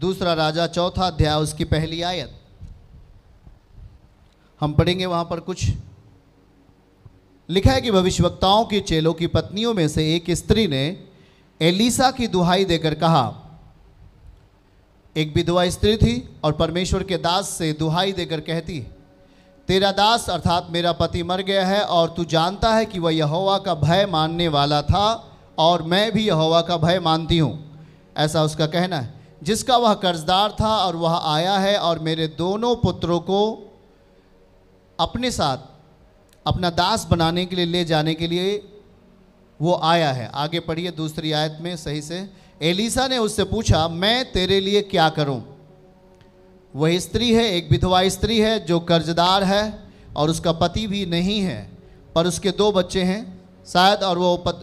दूसरा राजा चौथा अध्याय उसकी पहली आयत हम पढ़ेंगे वहाँ पर कुछ लिखा है कि भविष्यवक्ताओं के चेलों की पत्नियों में से एक स्त्री ने एलिसा की दुहाई देकर कहा एक विधवा स्त्री थी और परमेश्वर के दास से दुहाई देकर कहती तेरा दास अर्थात मेरा पति मर गया है और तू जानता है कि वह यहोवा का भय मानने वाला था और मैं भी यहोवा का भय मानती हूँ ऐसा उसका कहना है जिसका वह कर्जदार था और वह आया है और मेरे दोनों पुत्रों को अपने साथ अपना दास बनाने के लिए ले जाने के लिए वो आया है आगे पढ़िए दूसरी आयत में सही से एलिसा ने उससे पूछा मैं तेरे लिए क्या करूं? वह स्त्री है एक विधवा स्त्री है जो कर्जदार है और उसका पति भी नहीं है पर उसके दो बच्चे हैं शायद और वो पत,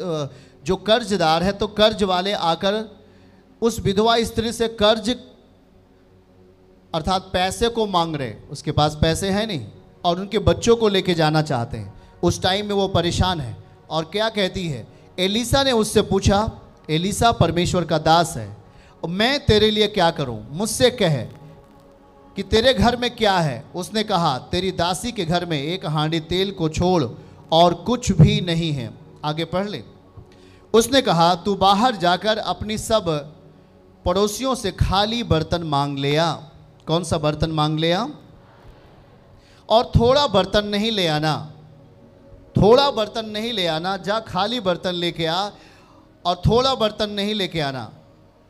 जो कर्जदार है तो कर्ज वाले आकर उस विधवा स्त्री से कर्ज अर्थात पैसे को मांग रहे उसके पास पैसे हैं नहीं और उनके बच्चों को लेके जाना चाहते हैं उस टाइम में वो परेशान है और क्या कहती है एलिसा ने उससे पूछा एलिसा परमेश्वर का दास है मैं तेरे लिए क्या करूं मुझसे कह कि तेरे घर में क्या है उसने कहा तेरी दासी के घर में एक हांडी तेल को छोड़ और कुछ भी नहीं है आगे पढ़ ले उसने कहा तू बाहर जाकर अपनी सब पड़ोसियों से खाली बर्तन मांग लिया कौन सा बर्तन मांग लिया और थोड़ा बर्तन नहीं ले आना थोड़ा बर्तन नहीं ले आना जा खाली बर्तन लेके आ और थोड़ा बर्तन नहीं लेके आना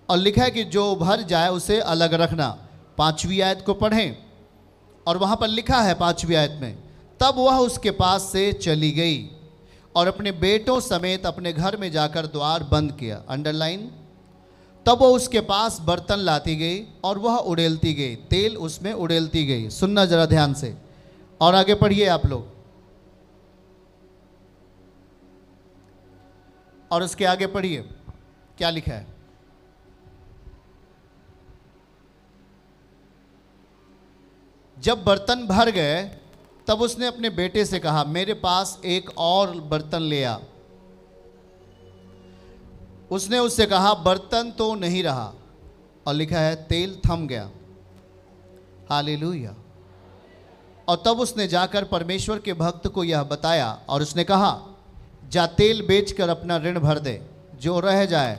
और लिखा है कि जो भर जाए उसे अलग रखना पांचवी आयत को पढ़ें और वहाँ पर लिखा है पांचवी आयत में तब वह उसके पास से चली गई और अपने बेटों समेत अपने घर में जाकर द्वार बंद किया अंडरलाइन तब वो उसके पास बर्तन लाती गई और वह उड़ेलती गई तेल उसमें उड़ेलती गई सुनना ज़रा ध्यान से और आगे पढ़िए आप लोग और उसके आगे पढ़िए क्या लिखा है जब बर्तन भर गए तब उसने अपने बेटे से कहा मेरे पास एक और बर्तन ले आ उसने उससे कहा बर्तन तो नहीं रहा और लिखा है तेल थम गया हालेलुया और तब उसने जाकर परमेश्वर के भक्त को यह बताया और उसने कहा जा तेल बेचकर अपना ऋण भर दे जो रह जाए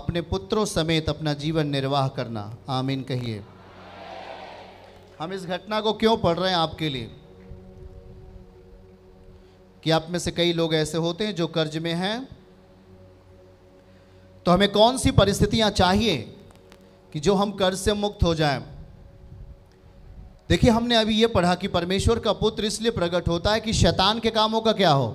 अपने पुत्रों समेत अपना जीवन निर्वाह करना आमीन कहिए हम इस घटना को क्यों पढ़ रहे हैं आपके लिए कि आप में से कई लोग ऐसे होते हैं जो कर्ज में हैं तो हमें कौन सी परिस्थितियां चाहिए कि जो हम कर्ज से मुक्त हो जाएं देखिए हमने अभी ये पढ़ा कि परमेश्वर का पुत्र इसलिए प्रकट होता है कि शैतान के कामों का क्या हो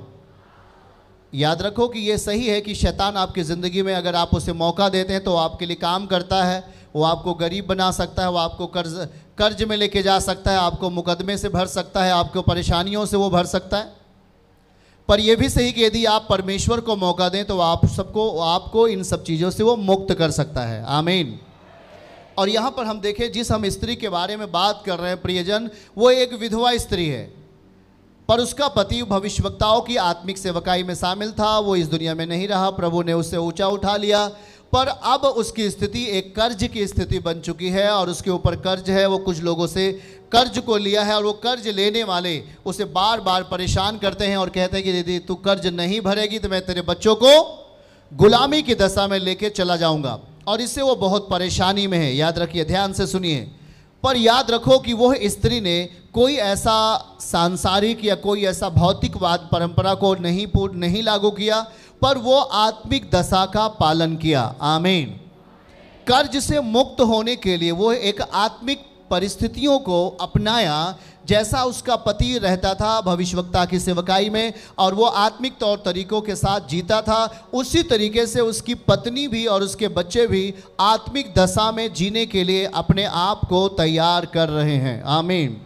याद रखो कि ये सही है कि शैतान आपकी ज़िंदगी में अगर आप उसे मौका देते हैं तो आपके लिए काम करता है वो आपको गरीब बना सकता है वो आपको कर्ज कर्ज में लेके जा सकता है आपको मुकदमे से भर सकता है आपको परेशानियों से वो भर सकता है पर यह भी सही कि यदि आप परमेश्वर को मौका दें तो आप सबको आपको इन सब चीज़ों से वो मुक्त कर सकता है आमीन और यहां पर हम देखें जिस हम स्त्री के बारे में बात कर रहे हैं प्रियजन वो एक विधवा स्त्री है पर उसका पति भविष्यवक्ताओं की आत्मिक सेवकाई में शामिल था वो इस दुनिया में नहीं रहा प्रभु ने उससे ऊंचा उठा लिया पर अब उसकी स्थिति एक कर्ज की स्थिति बन चुकी है और उसके ऊपर कर्ज है वो कुछ लोगों से कर्ज को लिया है और वो कर्ज लेने वाले उसे बार बार परेशान करते हैं और कहते हैं कि यदि तू कर्ज नहीं भरेगी तो मैं तेरे बच्चों को गुलामी की दशा में लेके चला जाऊंगा और इससे वो बहुत परेशानी में है याद रखिए ध्यान से सुनिए पर याद रखो कि वह स्त्री ने कोई ऐसा सांसारिक या कोई ऐसा भौतिकवाद परंपरा को नहीं नहीं लागू किया पर वो आत्मिक दशा का पालन किया आमीन कर्ज से मुक्त होने के लिए वो एक आत्मिक परिस्थितियों को अपनाया जैसा उसका पति रहता था भविष्यवक्ता की सेवकाई में और वो आत्मिक तौर तरीकों के साथ जीता था उसी तरीके से उसकी पत्नी भी और उसके बच्चे भी आत्मिक दशा में जीने के लिए अपने आप को तैयार कर रहे हैं आमीन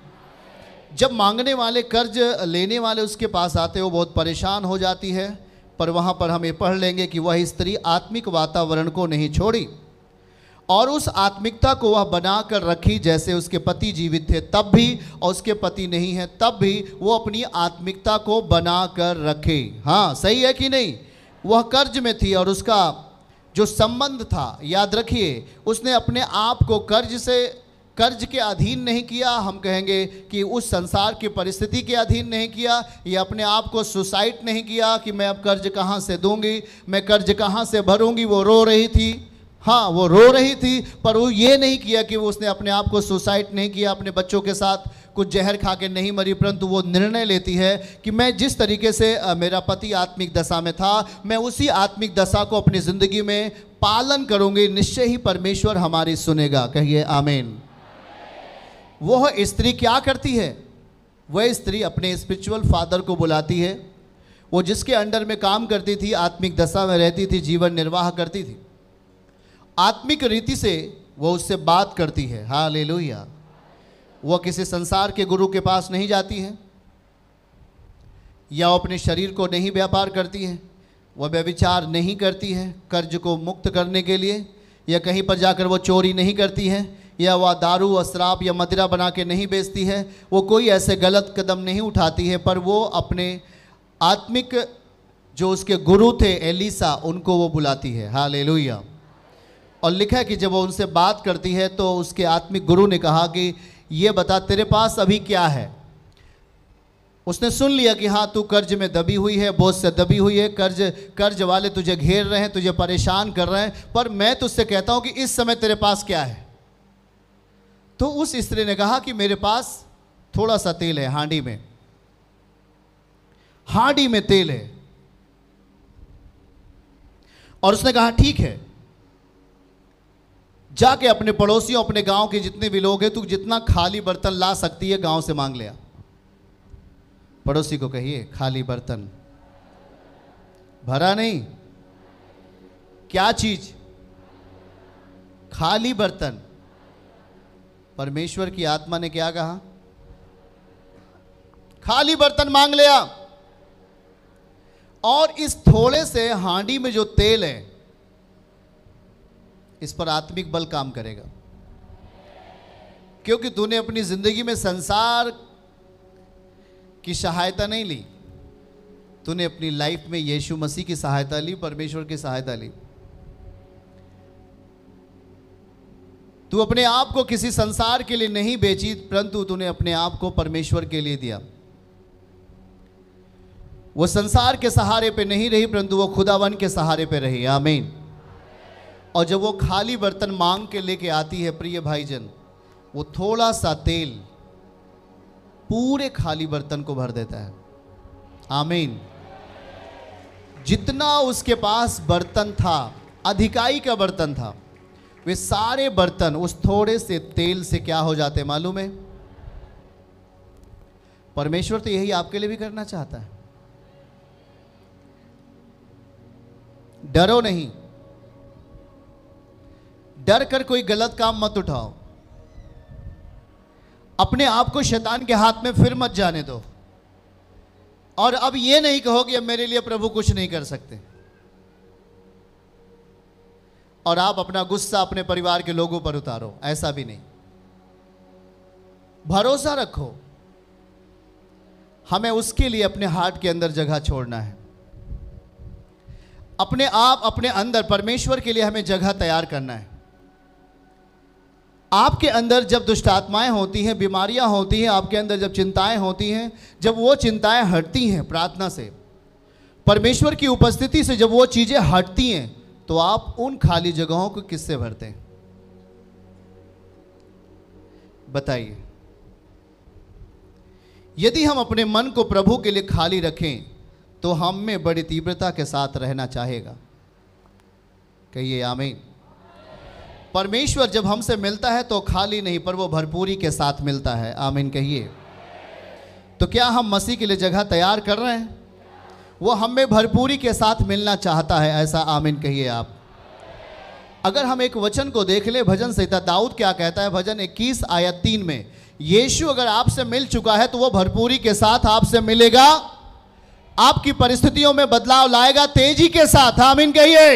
जब मांगने वाले कर्ज लेने वाले उसके पास आते वो बहुत परेशान हो जाती है पर वहाँ पर हम ये पढ़ लेंगे कि वह स्त्री आत्मिक वातावरण को नहीं छोड़ी और उस आत्मिकता को वह बना कर रखी जैसे उसके पति जीवित थे तब भी और उसके पति नहीं है तब भी वो अपनी आत्मिकता को बना कर रखे हाँ सही है कि नहीं वह कर्ज में थी और उसका जो संबंध था याद रखिए उसने अपने आप को कर्ज से कर्ज के अधीन नहीं किया हम कहेंगे कि उस संसार की परिस्थिति के अधीन नहीं किया या अपने आप को सुसाइड नहीं किया कि मैं अब कर्ज कहाँ से दूंगी मैं कर्ज कहाँ से भरूंगी वो रो रही थी हाँ वो रो रही थी पर वो ये नहीं किया कि वो उसने अपने आप को सुसाइड नहीं किया अपने बच्चों के साथ कुछ जहर खा के नहीं मरी परंतु वो निर्णय लेती है कि मैं जिस तरीके से मेरा पति आत्मिक दशा में था मैं उसी आत्मिक दशा को अपनी ज़िंदगी में पालन करूँगी निश्चय ही परमेश्वर हमारी सुनेगा कहिए आमेन वह स्त्री क्या करती है वह स्त्री अपने स्पिरिचुअल फादर को बुलाती है वो जिसके अंडर में काम करती थी आत्मिक दशा में रहती थी जीवन निर्वाह करती थी आत्मिक रीति से वो उससे बात करती है हाँ ले वह किसी संसार के गुरु के पास नहीं जाती है या अपने शरीर को नहीं व्यापार करती है वह व्यविचार नहीं करती है कर्ज को मुक्त करने के लिए या कहीं पर जाकर वो चोरी नहीं करती है या वह दारू और शराब या मदिरा बना के नहीं बेचती है वो कोई ऐसे गलत कदम नहीं उठाती है पर वो अपने आत्मिक जो उसके गुरु थे एलिसा उनको वो बुलाती है हाँ ले और लिखा है कि जब वो उनसे बात करती है तो उसके आत्मिक गुरु ने कहा कि ये बता तेरे पास अभी क्या है उसने सुन लिया कि हाँ तू कर्ज में दबी हुई है बोझ से दबी हुई है कर्ज कर्ज वाले तुझे घेर रहे हैं तुझे परेशान कर रहे हैं पर मैं तुझसे कहता हूँ कि इस समय तेरे पास क्या है तो उस स्त्री ने कहा कि मेरे पास थोड़ा सा तेल है हांडी में हांडी में तेल है और उसने कहा ठीक है जाके अपने पड़ोसियों अपने गांव के जितने भी लोग हैं तू जितना खाली बर्तन ला सकती है गांव से मांग लिया पड़ोसी को कहिए खाली बर्तन भरा नहीं क्या चीज खाली बर्तन परमेश्वर की आत्मा ने क्या कहा खाली बर्तन मांग लिया और इस थोड़े से हांडी में जो तेल है इस पर आत्मिक बल काम करेगा क्योंकि तूने अपनी ज़िंदगी में संसार की सहायता नहीं ली तूने अपनी लाइफ में यीशु मसीह की सहायता ली परमेश्वर की सहायता ली तू अपने आप को किसी संसार के लिए नहीं बेची परंतु तूने अपने आप को परमेश्वर के लिए दिया वो संसार के सहारे पे नहीं रही परंतु वो खुदावन के सहारे पे रही आमीन और जब वो खाली बर्तन मांग के लेके आती है प्रिय भाईजन वो थोड़ा सा तेल पूरे खाली बर्तन को भर देता है आमीन जितना उसके पास बर्तन था अधिकाई का बर्तन था वे सारे बर्तन उस थोड़े से तेल से क्या हो जाते मालूम है परमेश्वर तो यही आपके लिए भी करना चाहता है डरो नहीं डर कर कोई गलत काम मत उठाओ अपने आप को शैतान के हाथ में फिर मत जाने दो और अब यह नहीं कहो कि अब मेरे लिए प्रभु कुछ नहीं कर सकते और आप अपना गुस्सा अपने परिवार के लोगों पर उतारो ऐसा भी नहीं भरोसा रखो हमें उसके लिए अपने हार्ट के अंदर जगह छोड़ना है अपने आप अपने अंदर परमेश्वर के लिए हमें जगह तैयार करना है आपके अंदर जब दुष्ट आत्माएं होती हैं बीमारियां होती हैं आपके अंदर जब चिंताएं होती हैं जब वो चिंताएं हटती हैं प्रार्थना से परमेश्वर की उपस्थिति से जब वो चीज़ें हटती हैं तो आप उन खाली जगहों को किससे भरते हैं बताइए यदि हम अपने मन को प्रभु के लिए खाली रखें तो हम में बड़ी तीव्रता के साथ रहना चाहेगा कहिए आमीन परमेश्वर जब हमसे मिलता है तो खाली नहीं पर वो भरपूरी के साथ मिलता है आमीन कहिए तो क्या हम मसीह के लिए जगह तैयार कर रहे हैं वो हमें भरपूरी के साथ मिलना चाहता है ऐसा आमीन कहिए आप अगर हम एक वचन को देख ले भजन संहिता दाऊद क्या कहता है भजन 21 आयत 3 में यीशु अगर आपसे मिल चुका है तो वो भरपूरी के साथ आपसे मिलेगा आपकी परिस्थितियों में बदलाव लाएगा तेजी के साथ आमीन कहिए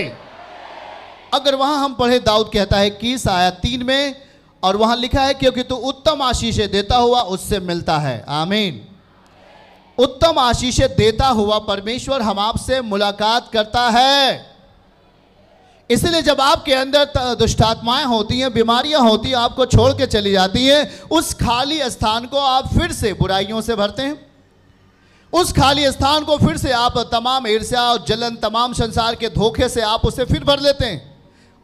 अगर वहां हम पढ़े दाऊद कहता है किस आया तीन में और वहां लिखा है क्योंकि तू उत्तम आशीषे देता हुआ उससे मिलता है आमीन उत्तम आशीषे देता हुआ परमेश्वर हम आपसे मुलाकात करता है इसलिए जब आपके अंदर दुष्टात्माएं होती हैं बीमारियां होती हैं आपको छोड़ के चली जाती हैं उस खाली स्थान को आप फिर से बुराइयों से भरते हैं उस खाली स्थान को फिर से आप तमाम ईर्ष्या और जलन तमाम संसार के धोखे से आप उसे फिर भर लेते हैं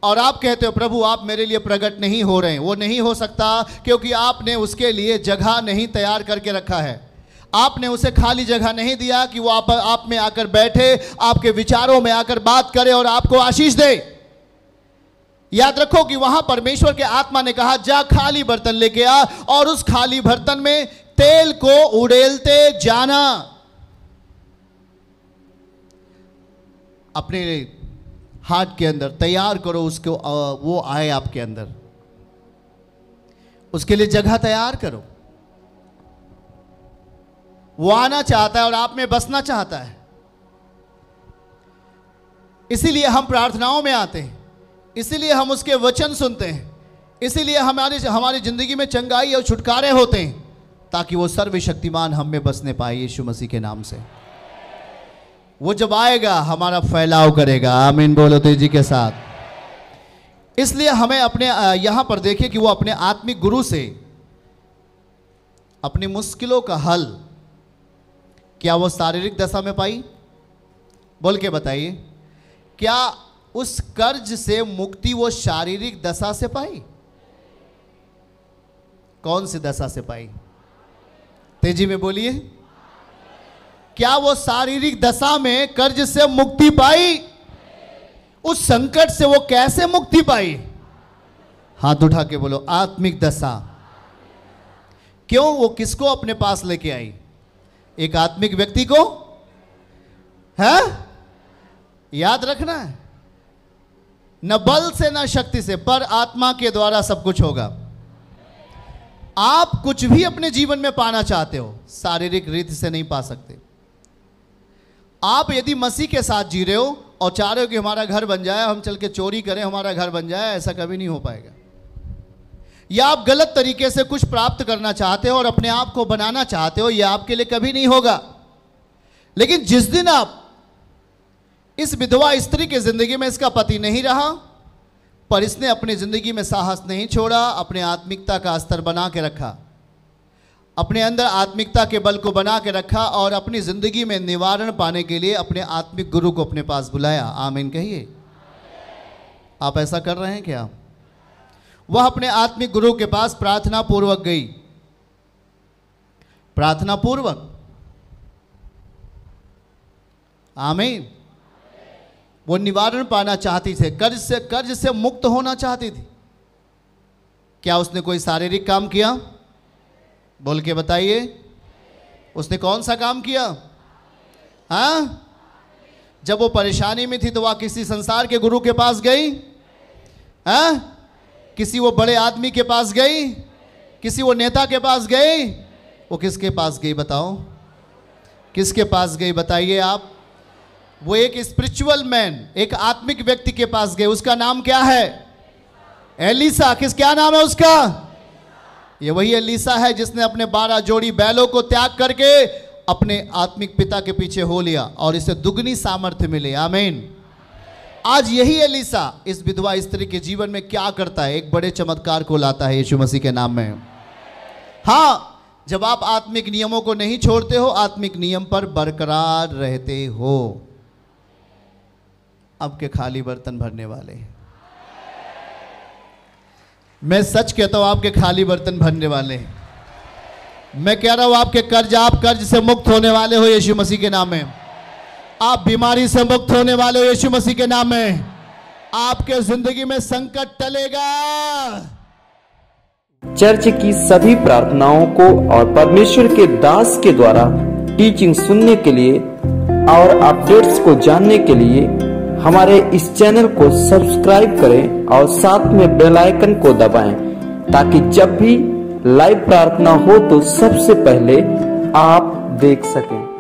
और आप कहते हो प्रभु आप मेरे लिए प्रकट नहीं हो रहे हैं वो नहीं हो सकता क्योंकि आपने उसके लिए जगह नहीं तैयार करके रखा है आपने उसे खाली जगह नहीं दिया कि वो आप, आप में आकर बैठे आपके विचारों में आकर बात करे और आपको आशीष दे याद रखो कि वहां परमेश्वर के आत्मा ने कहा जा खाली बर्तन लेके आ और उस खाली बर्तन में तेल को उड़ेलते जाना अपने हार्ट के अंदर तैयार करो उसको वो आए आपके अंदर उसके लिए जगह तैयार करो वो आना चाहता है और आप में बसना चाहता है इसीलिए हम प्रार्थनाओं में आते हैं इसीलिए हम उसके वचन सुनते हैं इसीलिए हमारे हमारी ज़िंदगी में चंगाई और छुटकारे होते हैं ताकि वो सर्वशक्तिमान हम में बसने पाए यीशु मसीह के नाम से वो जब आएगा हमारा फैलाव करेगा आमीन बोलो तेजी तो के साथ इसलिए हमें अपने यहां पर देखिए कि वो अपने आत्मिक गुरु से अपनी मुश्किलों का हल क्या वो शारीरिक दशा में पाई बोल के बताइए क्या उस कर्ज से मुक्ति वो शारीरिक दशा से पाई कौन सी दशा से पाई तेजी में बोलिए क्या वो शारीरिक दशा में कर्ज से मुक्ति पाई उस संकट से वो कैसे मुक्ति पाई हाथ उठा के बोलो आत्मिक दशा क्यों वो किसको अपने पास लेके आई एक आत्मिक व्यक्ति को है याद रखना है न बल से न शक्ति से पर आत्मा के द्वारा सब कुछ होगा आप कुछ भी अपने जीवन में पाना चाहते हो शारीरिक रीति से नहीं पा सकते आप यदि मसीह के साथ जी रहे हो और चाह रहे हो कि हमारा घर बन जाए हम चल के चोरी करें हमारा घर बन जाए ऐसा कभी नहीं हो पाएगा या आप गलत तरीके से कुछ प्राप्त करना चाहते हो और अपने आप को बनाना चाहते हो यह आपके लिए कभी नहीं होगा लेकिन जिस दिन आप इस विधवा स्त्री की जिंदगी में इसका पति नहीं रहा पर इसने अपनी जिंदगी में साहस नहीं छोड़ा अपने आत्मिकता का स्तर बना के रखा अपने अंदर आत्मिकता के बल को बना के रखा और अपनी ज़िंदगी में निवारण पाने के लिए अपने आत्मिक गुरु को अपने पास बुलाया आमीन कहिए आप ऐसा कर रहे हैं क्या वह अपने आत्मिक गुरु के पास प्रार्थना पूर्वक गई प्रार्थना पूर्वक आमीन वो निवारण पाना चाहती थी कर्ज से कर्ज से मुक्त होना चाहती थी क्या उसने कोई शारीरिक काम किया बोल के बताइए उसने कौन सा काम किया हाँ जब वो परेशानी में थी तो वह किसी संसार के गुरु के पास गई हाँ किसी वो बड़े आदमी के पास गई किसी वो नेता के पास गई वो किसके पास गई बताओ किसके पास गई बताइए आप वो एक स्पिरिचुअल मैन एक आत्मिक व्यक्ति के पास गए उसका नाम क्या है एलिसा किस क्या नाम है उसका ये वही अलीसा है जिसने अपने बारह जोड़ी बैलों को त्याग करके अपने आत्मिक पिता के पीछे हो लिया और इसे दुगनी सामर्थ्य मिले आमेन आज यही अलीसा इस विधवा स्त्री के जीवन में क्या करता है एक बड़े चमत्कार को लाता है यीशु मसीह के नाम में हाँ जब आप आत्मिक नियमों को नहीं छोड़ते हो आत्मिक नियम पर बरकरार रहते हो अब के खाली बर्तन भरने वाले हैं मैं सच कहता हूँ आपके खाली बर्तन भरने वाले हैं मैं कह रहा हूँ आपके कर्ज आप कर्ज से मुक्त होने वाले हो यीशु मसीह के नाम में आप बीमारी से मुक्त होने वाले हो यीशु मसीह के नाम में आपके जिंदगी में संकट टलेगा चर्च की सभी प्रार्थनाओं को और परमेश्वर के दास के द्वारा टीचिंग सुनने के लिए और अपडेट्स को जानने के लिए हमारे इस चैनल को सब्सक्राइब करें और साथ में बेल आइकन को दबाएं ताकि जब भी लाइव प्रार्थना हो तो सबसे पहले आप देख सकें